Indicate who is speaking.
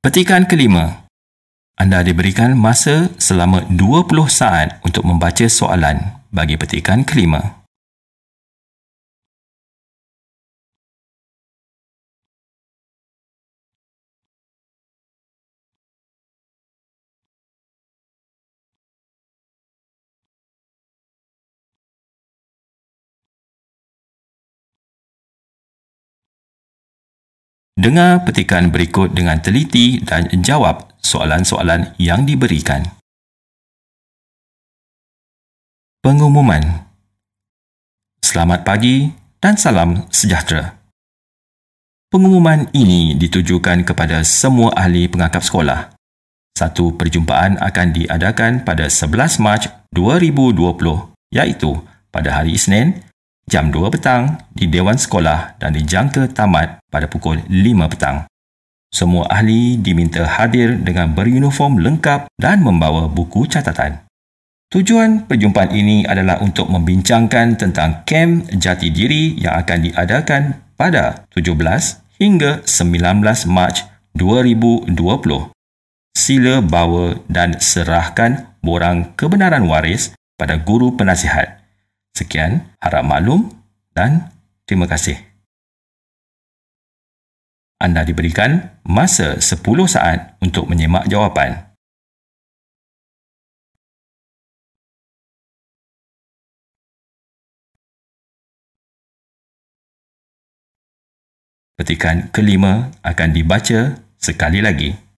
Speaker 1: Petikan kelima. Anda diberikan masa selama 20 saat untuk membaca soalan bagi petikan kelima.
Speaker 2: Dengar petikan berikut dengan teliti dan jawab soalan-soalan yang diberikan. Pengumuman Selamat
Speaker 1: pagi dan salam sejahtera. Pengumuman ini ditujukan kepada semua ahli pengakap sekolah. Satu perjumpaan akan diadakan pada 11 Mac 2020 iaitu pada hari Isnin jam 2 petang di Dewan Sekolah dan dijangka tamat pada pukul 5 petang. Semua ahli diminta hadir dengan beruniform lengkap dan membawa buku catatan. Tujuan perjumpaan ini adalah untuk membincangkan tentang kem jati diri yang akan diadakan pada 17 hingga 19 Mac 2020. Sila bawa dan serahkan borang kebenaran waris pada guru penasihat. Sekian, harap maklum dan terima kasih. Anda diberikan
Speaker 2: masa 10 saat untuk menyemak jawapan. Petikan kelima akan dibaca sekali lagi.